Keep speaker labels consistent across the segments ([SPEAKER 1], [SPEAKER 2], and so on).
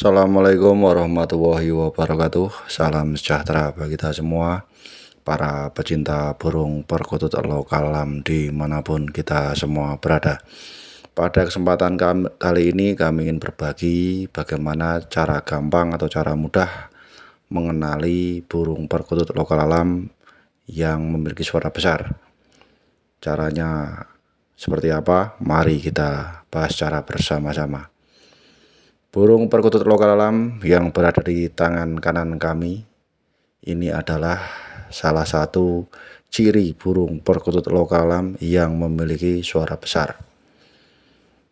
[SPEAKER 1] Assalamualaikum warahmatullahi wabarakatuh. Salam sejahtera bagi kita semua, para pecinta burung perkutut lokal alam dimanapun kita semua berada. Pada kesempatan kali ini kami ingin berbagi bagaimana cara gampang atau cara mudah mengenali burung perkutut lokal alam yang memiliki suara besar. Caranya seperti apa? Mari kita bahas secara bersama-sama. Burung perkutut lokal alam yang berada di tangan kanan kami ini adalah salah satu ciri burung perkutut lokal alam yang memiliki suara besar.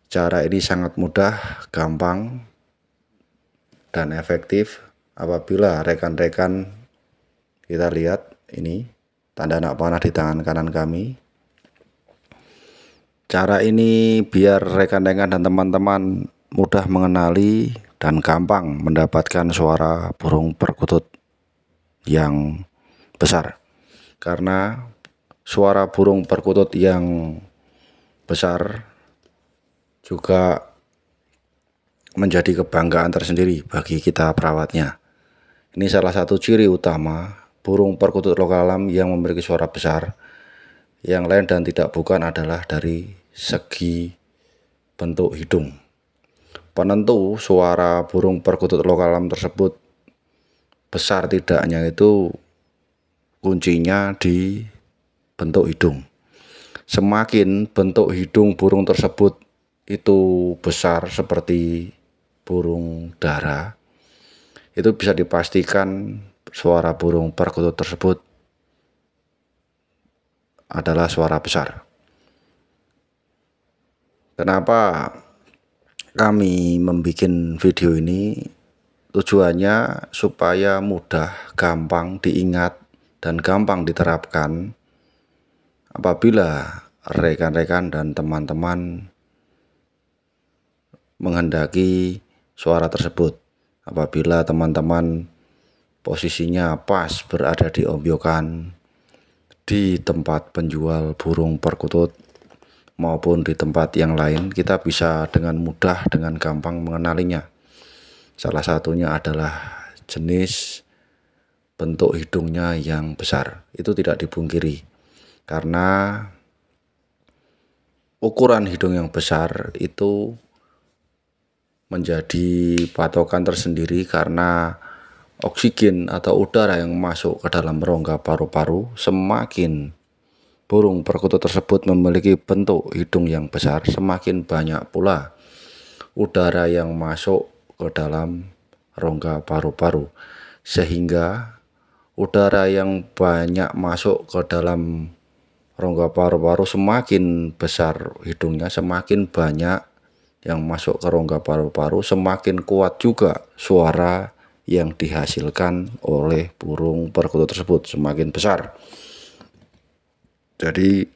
[SPEAKER 1] Cara ini sangat mudah, gampang, dan efektif apabila rekan-rekan kita lihat ini tanda anak panah di tangan kanan kami. Cara ini biar rekan-rekan dan teman-teman mudah mengenali dan gampang mendapatkan suara burung perkutut yang besar karena suara burung perkutut yang besar juga menjadi kebanggaan tersendiri bagi kita perawatnya. Ini salah satu ciri utama burung perkutut lokal alam yang memiliki suara besar. Yang lain dan tidak bukan adalah dari segi bentuk hidung penentu suara burung perkutut lokalam tersebut besar tidaknya itu kuncinya di bentuk hidung. Semakin bentuk hidung burung tersebut itu besar seperti burung dara, itu bisa dipastikan suara burung perkutut tersebut adalah suara besar. Kenapa kami membuat video ini tujuannya supaya mudah, gampang diingat, dan gampang diterapkan apabila rekan-rekan dan teman-teman menghendaki suara tersebut. Apabila teman-teman posisinya pas berada di obyokan di tempat penjual burung perkutut maupun di tempat yang lain kita bisa dengan mudah dengan gampang mengenalinya salah satunya adalah jenis bentuk hidungnya yang besar itu tidak dipungkiri karena ukuran hidung yang besar itu menjadi patokan tersendiri karena oksigen atau udara yang masuk ke dalam rongga paru-paru semakin Burung perkutut tersebut memiliki bentuk hidung yang besar, semakin banyak pula udara yang masuk ke dalam rongga paru-paru, sehingga udara yang banyak masuk ke dalam rongga paru-paru semakin besar hidungnya, semakin banyak yang masuk ke rongga paru-paru, semakin kuat juga suara yang dihasilkan oleh burung perkutut tersebut, semakin besar. Jadi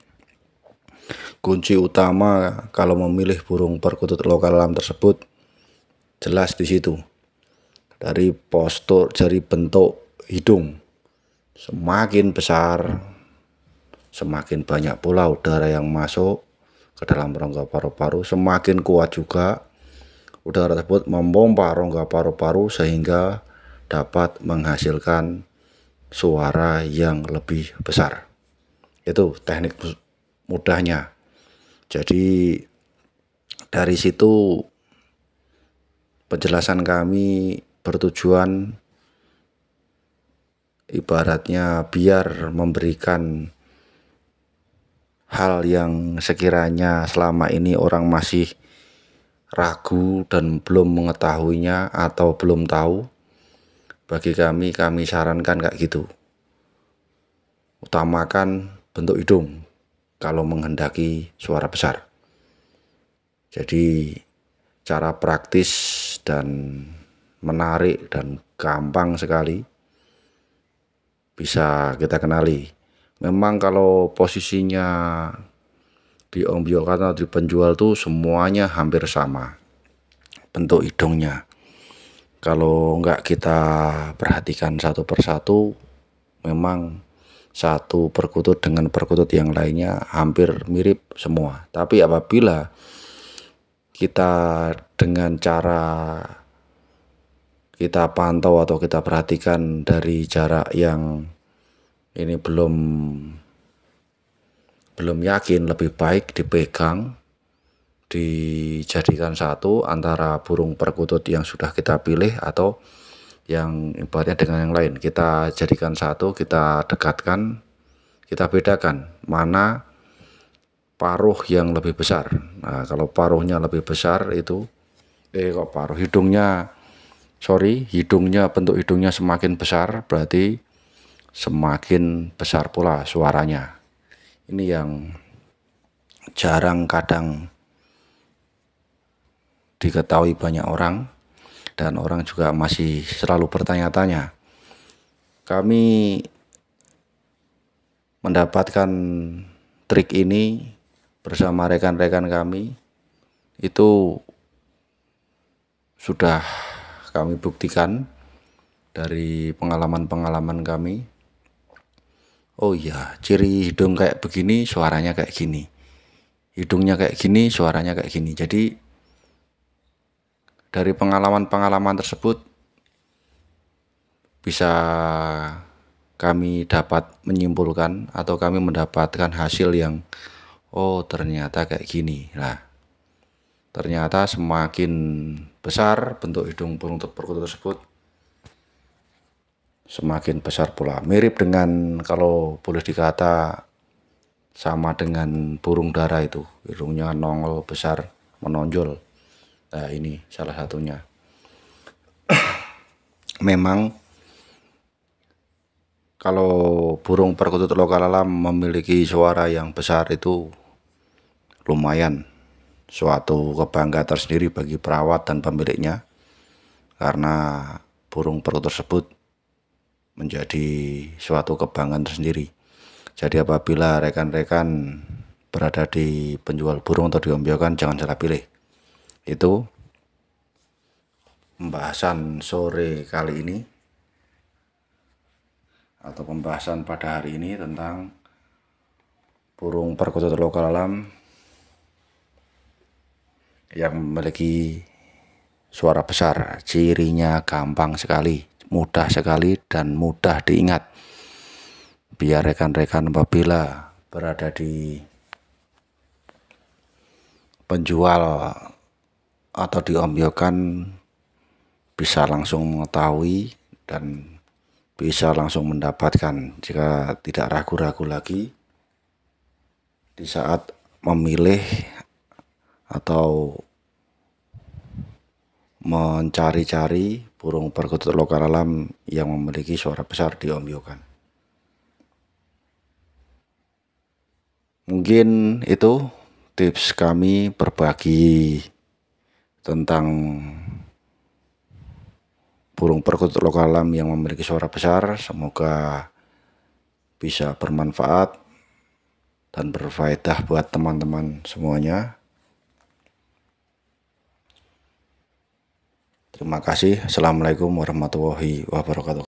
[SPEAKER 1] kunci utama kalau memilih burung perkutut lokal alam tersebut jelas di situ. Dari postur, dari bentuk hidung. Semakin besar, semakin banyak pula udara yang masuk ke dalam rongga paru-paru, semakin kuat juga udara tersebut memompa rongga paru-paru sehingga dapat menghasilkan suara yang lebih besar itu teknik mudahnya jadi dari situ penjelasan kami bertujuan ibaratnya biar memberikan hal yang sekiranya selama ini orang masih ragu dan belum mengetahuinya atau belum tahu bagi kami kami sarankan kayak gitu utamakan bentuk hidung kalau menghendaki suara besar. Jadi cara praktis dan menarik dan gampang sekali bisa kita kenali. Memang kalau posisinya di ombyokan atau di penjual tuh semuanya hampir sama bentuk hidungnya. Kalau nggak kita perhatikan satu persatu, memang satu perkutut dengan perkutut yang lainnya hampir mirip semua. Tapi apabila kita dengan cara kita pantau atau kita perhatikan dari jarak yang ini belum belum yakin lebih baik dipegang dijadikan satu antara burung perkutut yang sudah kita pilih atau yang ibaratnya dengan yang lain kita jadikan satu kita dekatkan kita bedakan mana paruh yang lebih besar nah kalau paruhnya lebih besar itu eh kok paruh hidungnya sorry hidungnya bentuk hidungnya semakin besar berarti semakin besar pula suaranya ini yang jarang kadang diketahui banyak orang dan orang juga masih selalu bertanya-tanya. Kami mendapatkan trik ini bersama rekan-rekan kami itu sudah kami buktikan dari pengalaman-pengalaman kami. Oh iya, ciri hidung kayak begini, suaranya kayak gini. Hidungnya kayak gini, suaranya kayak gini. Jadi dari pengalaman-pengalaman tersebut bisa kami dapat menyimpulkan atau kami mendapatkan hasil yang oh ternyata kayak gini lah ternyata semakin besar bentuk hidung burung perkutut tersebut semakin besar pula mirip dengan kalau boleh dikata sama dengan burung dara itu hidungnya nongol besar menonjol Nah, ini salah satunya. Memang kalau burung perkutut lokal alam memiliki suara yang besar itu lumayan suatu kebanggaan tersendiri bagi perawat dan pemiliknya karena burung perkutut tersebut menjadi suatu kebanggaan tersendiri. Jadi apabila rekan-rekan berada di penjual burung atau diombyokan jangan salah pilih itu pembahasan sore kali ini atau pembahasan pada hari ini tentang burung perkutut lokal alam yang memiliki suara besar. Cirinya gampang sekali, mudah sekali dan mudah diingat. Biar rekan-rekan apabila berada di penjual atau diombyokan bisa langsung mengetahui dan bisa langsung mendapatkan jika tidak ragu-ragu lagi di saat memilih atau mencari-cari burung perkutut lokal alam yang memiliki suara besar di Mungkin itu tips kami berbagi tentang burung perkutut lokal alam yang memiliki suara besar. Semoga bisa bermanfaat dan berfaedah buat teman-teman semuanya. Terima kasih. Assalamualaikum warahmatullahi wabarakatuh.